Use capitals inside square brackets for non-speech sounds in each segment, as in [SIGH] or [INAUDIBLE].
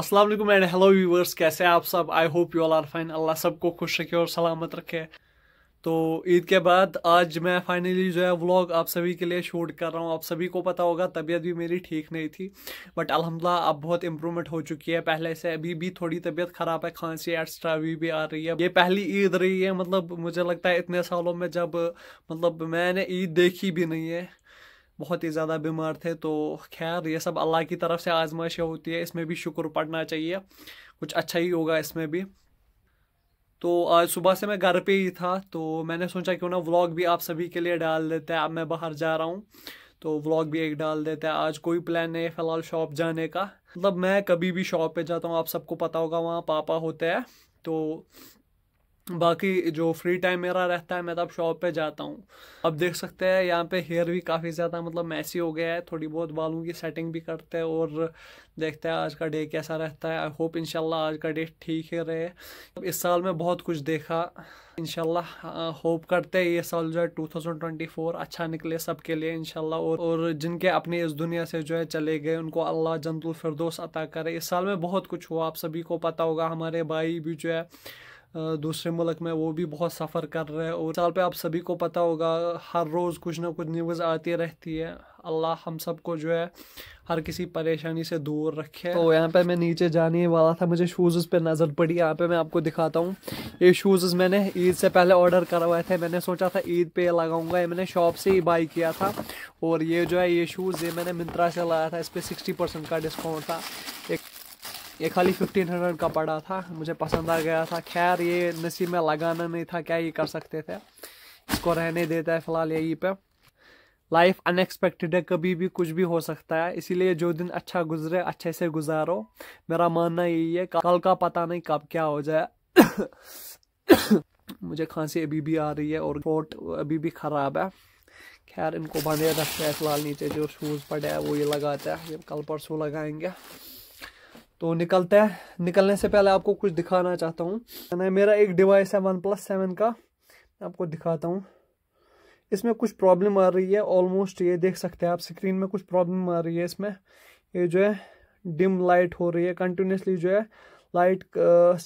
Aslam and hello viewers कैसे आप सब I hope you all are fine Allah सबको खुश रखे और सलामत रखे तो ईद के बाद आज मैं फाइनली जो है व्लॉग आप सभी के लिए शूट कर रहा हूँ आप सभी को पता होगा तबीयत भी मेरी ठीक नहीं थी बट अलहमदिल्ला अब बहुत इम्प्रूवमेंट हो चुकी है पहले से अभी भी थोड़ी तबीयत ख़राब है खांसी एक्स्ट्रा अभी भी आ रही है ये पहली ईद रही है मतलब मुझे लगता है इतने सालों में जब मतलब मैंने ईद देखी भी नहीं है बहुत ही ज़्यादा बीमार थे तो खैर ये सब अल्लाह की तरफ से आजमाइश होती है इसमें भी शुक्र पढ़ना चाहिए कुछ अच्छा ही होगा इसमें भी तो आज सुबह से मैं घर पे ही था तो मैंने सोचा क्यों ना व्लॉग भी आप सभी के लिए डाल देते हैं अब मैं बाहर जा रहा हूँ तो व्लॉग भी एक डाल देते हैं आज कोई प्लान नहीं है फ़िलहाल शॉप जाने का मतलब मैं कभी भी शॉप पे जाता हूँ आप सबको पता होगा वहाँ पापा होते हैं तो बाकी जो फ्री टाइम मेरा रहता है मैं तब तो शॉप पे जाता हूँ अब देख सकते हैं यहाँ पे हेयर भी काफ़ी ज़्यादा मतलब मैसी हो गया है थोड़ी बहुत बालों की सेटिंग भी करते हैं और देखते हैं आज का डे कैसा रहता है आई होप इनशाला आज का डे ठीक ही रहे इस साल में बहुत कुछ देखा इनशाला होप हाँ, करते हैं ये साल जो है टू अच्छा निकले सबके लिए इनशाला और, और जिनके अपने इस दुनिया से जो है चले गए उनको अल्लाह जन्तुल फिरदोस अता करे इस साल में बहुत कुछ हुआ आप सभी को पता होगा हमारे भाई भी जो है दूसरे मुल्क में वो भी बहुत सफ़र कर रहे हैं और साल पे आप सभी को पता होगा हर रोज़ कुछ ना कुछ न्यूज़ आती रहती है अल्लाह हम सब को जो है हर किसी परेशानी से दूर रखे तो यहाँ पे मैं नीचे जाने वाला था मुझे शूज़ पे नज़र पड़ी यहाँ पे मैं आपको दिखाता हूँ ये शूज़ मैंने ईद से पहले ऑर्डर करवाए थे मैंने सोचा था ईद पे लगाऊंगा ये मैंने शॉप से ही बाई किया था और ये जो है ये शूज़ ये मैंने मिंत्रा से लाया था इस पर सिक्सटी परसेंट का डिस्काउंट था एक ये खाली फिफ्टीन हंड्रेड का पड़ा था मुझे पसंद आ गया था खैर ये नसीब में लगाना नहीं था क्या ये कर सकते थे इसको रहने देता है फ़िलहाल यही पे लाइफ अनएक्सपेक्टेड है कभी भी कुछ भी हो सकता है इसीलिए जो दिन अच्छा गुजरे अच्छे से गुजारो मेरा मानना यही है कल का पता नहीं कब क्या हो जाए [COUGHS] मुझे खांसी अभी भी आ रही है और कोट अभी भी ख़राब है खैर इनको बंधे रखते हैं फिलहाल नीचे जो शूज़ पड़े हैं वो ये लगाते हैं कल परसों लगाएंगे तो निकलते हैं निकलने से पहले आपको कुछ दिखाना चाहता हूँ मेरा एक डिवाइस है वन प्लस सेवन का आपको दिखाता हूँ इसमें कुछ प्रॉब्लम आ रही है ऑलमोस्ट ये देख सकते हैं आप स्क्रीन में कुछ प्रॉब्लम आ रही है इसमें ये जो है डिम लाइट हो रही है कंटिन्यूसली जो है लाइट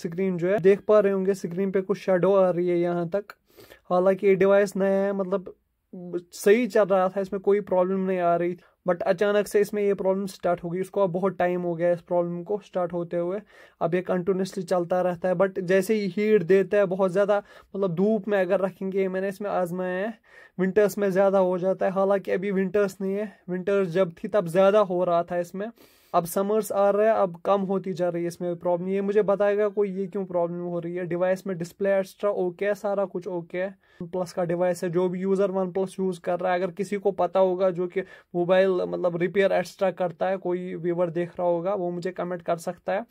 स्क्रीन जो है देख पा रहे होंगे स्क्रीन पे कुछ शेडो आ रही है यहाँ तक हालांकि ये डिवाइस नया है मतलब सही चल रहा था इसमें कोई प्रॉब्लम नहीं आ रही बट अचानक से इसमें ये प्रॉब्लम स्टार्ट हो गई उसको अब बहुत टाइम हो गया इस प्रॉब्लम को स्टार्ट होते हुए अब ये कंटिन्यूसली चलता रहता है बट जैसे ही हीट देता है बहुत ज़्यादा मतलब धूप में अगर रखेंगे मैंने इसमें आजमाया है विंटर्स में ज़्यादा हो जाता है हालांकि अभी विंटर्स नहीं है विंटर्स जब थी तब ज़्यादा हो रहा था इसमें अब समर्स आ रहा है अब कम होती जा रही है इसमें प्रॉब्लम ये मुझे बताएगा कोई ये क्यों प्रॉब्लम हो रही है डिवाइस में डिस्प्ले एक्स्ट्रा ओके है सारा कुछ ओके है वन प्लस का डिवाइस है जो भी यूज़र वन प्लस यूज़ कर रहा है अगर किसी को पता होगा जो कि मोबाइल मतलब रिपेयर एक्स्ट्रा करता है कोई व्यूवर देख रहा होगा वो मुझे कमेंट कर सकता है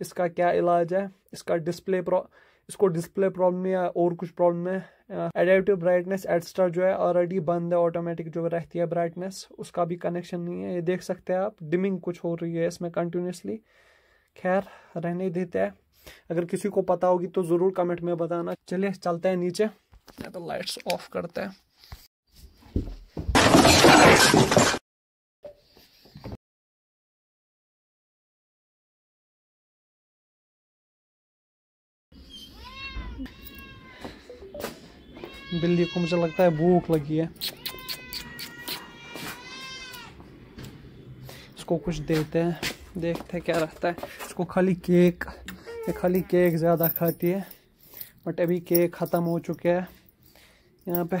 इसका क्या इलाज है इसका डिस्प्ले प्रॉ इसको डिस्प्ले प्रॉब्लम या और कुछ प्रॉब्लम है एडेप्टिव ब्राइटनेस एडस्ट्रा जो है ऑलरेडी बंद है ऑटोमेटिक जो रहती है ब्राइटनेस उसका भी कनेक्शन नहीं है ये देख सकते हैं आप डिमिंग कुछ हो रही है इसमें कंटिन्यूसली खैर रहने देते हैं अगर किसी को पता होगी तो ज़रूर कमेंट में बताना चलिए चलते हैं नीचे या तो लाइट्स ऑफ करते हैं बिल्ली को मुझे लगता है भूख लगी है इसको कुछ देते हैं देखते हैं क्या रहता है इसको खाली केक ये खाली केक ज़्यादा खाती है बट अभी केक ख़त्म हो चुका है यहाँ पे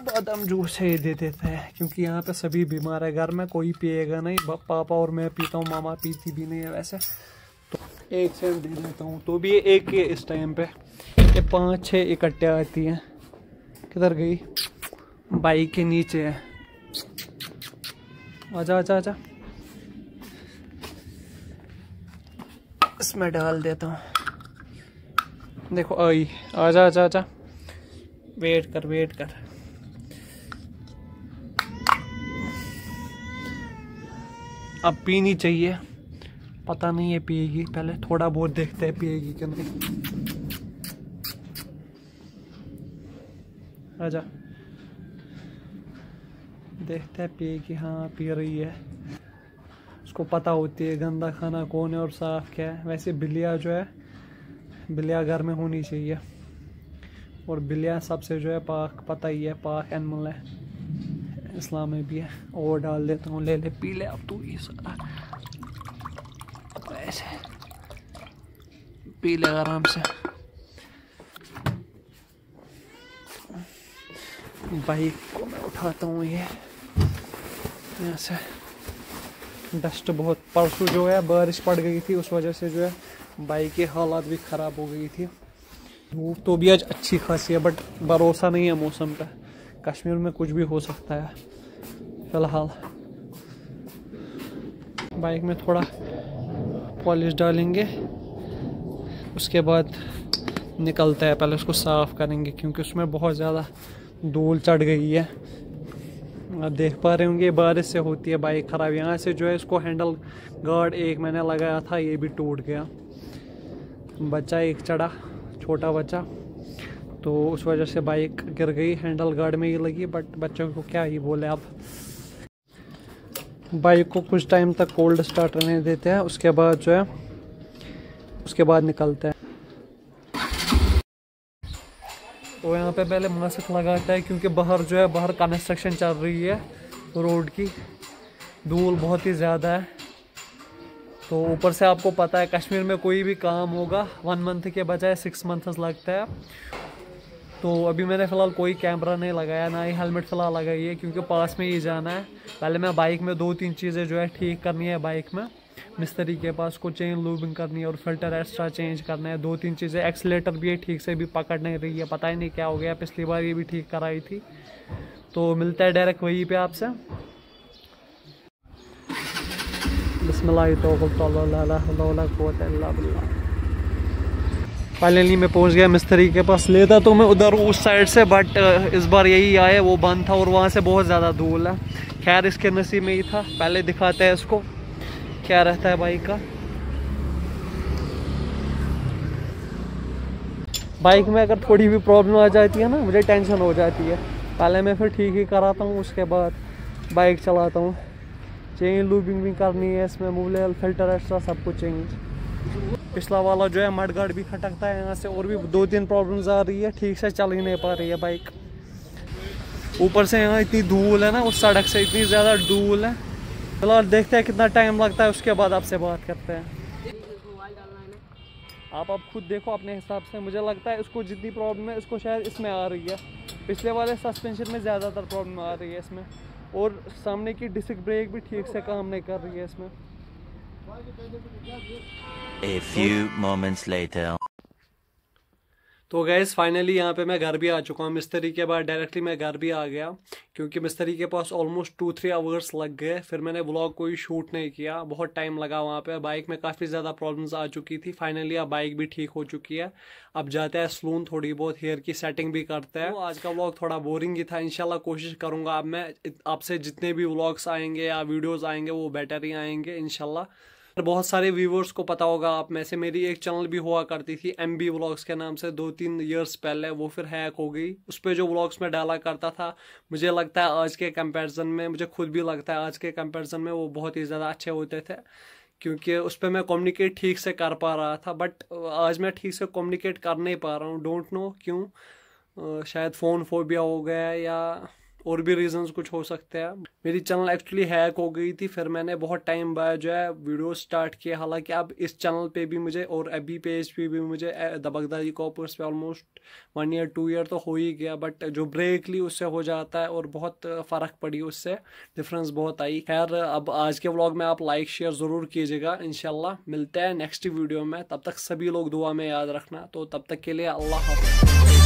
बादाम जूस है ये दे देते हैं क्योंकि यहाँ पे सभी बीमार है घर में कोई पिएगा नहीं पापा और मैं पीता हूँ मामा पीती भी नहीं है वैसे तो एक से दे देता हूँ तो भी एक ही इस टाइम पर ये पाँच छः इकट्ठे आती हैं किधर गई बाइक के नीचे है आजा आजा आजा इसमें डाल देता हूँ देखो आई आजा आजा आजा वेट कर वेट कर अब पीनी चाहिए पता नहीं है पिएगी पहले थोड़ा बहुत देखते हैं पिएगी कि नहीं आजा देखते है पी कि हाँ पी रही है उसको पता होती है गंदा खाना कौन है और साफ़ क्या है वैसे बिल्लिया जो है बिल्लिया घर में होनी चाहिए और बिल्लिया सबसे जो है पाक पता ही है पाक एनिमल है इस्लाम में भी है और डाल देता हूँ ले ले पी ले अब तू ये सारा ऐसे पी ले आराम से बाइक को मैं उठाता हूँ ये यहाँ से डस्ट बहुत परसों जो है बारिश पड़ गई थी उस वजह से जो है बाइक की हालात भी ख़राब हो गई थी धूप तो भी आज अच्छी खासी है बट भरोसा नहीं है मौसम का कश्मीर में कुछ भी हो सकता है फ़िलहाल बाइक में थोड़ा पॉलिश डालेंगे उसके बाद निकलता है पहले उसको साफ़ करेंगे क्योंकि उसमें बहुत ज़्यादा धूल चढ़ गई है आप देख पा रहे होंगे बारिश से होती है बाइक ख़राब यहाँ से जो है इसको हैंडल गार्ड एक मैंने लगाया था ये भी टूट गया बच्चा एक चढ़ा छोटा बच्चा तो उस वजह से बाइक गिर गई हैंडल गार्ड में ही लगी बट बच्चों को क्या ही बोले आप बाइक को कुछ टाइम तक कोल्ड स्टार्ट रहने देते हैं उसके बाद जो है उसके बाद निकलते हैं तो यहाँ पे पहले मास्क लगाता है क्योंकि बाहर जो है बाहर कंस्ट्रक्शन चल रही है रोड की धूल बहुत ही ज़्यादा है तो ऊपर से आपको पता है कश्मीर में कोई भी काम होगा वन मंथ के बजाय सिक्स मंथस लगता है तो अभी मैंने फ़िलहाल कोई कैमरा नहीं लगाया ना ही हेलमेट फ़िलहाल लगाई है क्योंकि पास में ही जाना है पहले मैं बाइक में दो तीन चीज़ें जो है ठीक करनी है बाइक में मिस्त्री के पास को चेन लूबिंग करनी है और फिल्टर एक्स्ट्रा चेंज करना है दो तीन चीज़ें एक्सलेटर भी है ठीक से भी पकड़ नहीं रही है पता ही नहीं क्या हो गया पिछली बार ये भी ठीक कराई थी तो मिलता है डायरेक्ट वहीं पर आपसे फाइनली तो मैं पहुंच गया मिस्त्री के पास लेता तो मैं उधर उस साइड से बट इस बार यही आया वो बंद था और वहाँ से बहुत ज़्यादा धूल है खैर इसके नसीब में ही था पहले दिखाते हैं इसको क्या रहता है बाइक का बाइक में अगर थोड़ी भी प्रॉब्लम आ जाती है ना मुझे टेंशन हो जाती है पहले मैं फिर ठीक ही कराता हूँ उसके बाद बाइक चलाता हूँ चेन लूबिंग भी करनी है इसमें मूवल फिल्टर एक्स्ट्रा सब कुछ चेंज पिछला वाला जो है मडगाड़ भी खटकता है यहाँ से और भी दो तीन प्रॉब्लम्स आ रही है ठीक से चल ही नहीं पा रही है बाइक ऊपर से यहाँ इतनी धूल है ना उस सड़क से इतनी ज़्यादा धूल है चलो देखते हैं कितना टाइम लगता है उसके बाद आपसे बात करते हैं आप आप खुद देखो अपने हिसाब से मुझे लगता है उसको जितनी प्रॉब्लम है उसको शायद इसमें आ रही है पिछले वाले सस्पेंशन में ज़्यादातर प्रॉब्लम आ रही है इसमें और सामने की डिस्क ब्रेक भी ठीक से काम नहीं कर रही है इसमें A few moments later. तो गैस फाइनली यहाँ पे मैं घर भी आ चुका हूँ मिस्त्री के बाद डायरेक्टली मैं घर भी आ गया क्योंकि मिस्त्री के पास ऑलमोस्ट टू थ्री आवर्स लग गए फिर मैंने ब्लॉग कोई शूट नहीं किया बहुत टाइम लगा वहाँ पे बाइक में काफ़ी ज़्यादा प्रॉब्लम्स आ चुकी थी फाइनली अब बाइक भी ठीक हो चुकी है अब जाते हैं स्लून थोड़ी बहुत हेयर की सेटिंग भी करते हैं तो आज का ब्लॉग थोड़ा बोरिंग ही था इनशाला कोशिश करूँगा अब मैं आपसे जितने भी व्लॉग्स आएंगे या वीडियोज़ आएंगे वो बेटर ही आएंगे इनशाला बहुत सारे व्यूवर्स को पता होगा आप में से मेरी एक चैनल भी हुआ करती थी एम बी व्लॉग्स के नाम से दो तीन ईयर्स पहले वो फिर हैक हो गई उस पर जो व्लॉग्स में डाला करता था मुझे लगता है आज के कंपेरिजन में मुझे खुद भी लगता है आज के कंपेरिजन में वो बहुत ही ज़्यादा अच्छे होते थे क्योंकि उस पर मैं कम्युनिकेट ठीक से कर पा रहा था बट आज मैं ठीक से कम्युनिकेट कर नहीं पा रहा हूँ डोंट नो क्यों शायद फ़ोन फोबिया हो गया या और भी रीजंस कुछ हो सकते हैं मेरी चैनल एक्चुअली हैक हो गई थी फिर मैंने बहुत टाइम बाद जो है वीडियो स्टार्ट किया हालांकि अब इस चैनल पे भी मुझे और अभी पेज पे भी मुझे दबकदारी कॉपर्स पे almost one year two year तो हो ही गया बट जो ब्रेक ली उससे हो जाता है और बहुत फ़र्क पड़ी उससे डिफरेंस बहुत आई खैर अब आज के व्लॉग में आप लाइक शेयर ज़रूर कीजिएगा इन मिलते हैं नेक्स्ट वीडियो में तब तक सभी लोग दुआ में याद रखना तो तब तक के लिए अल्लाह हाफ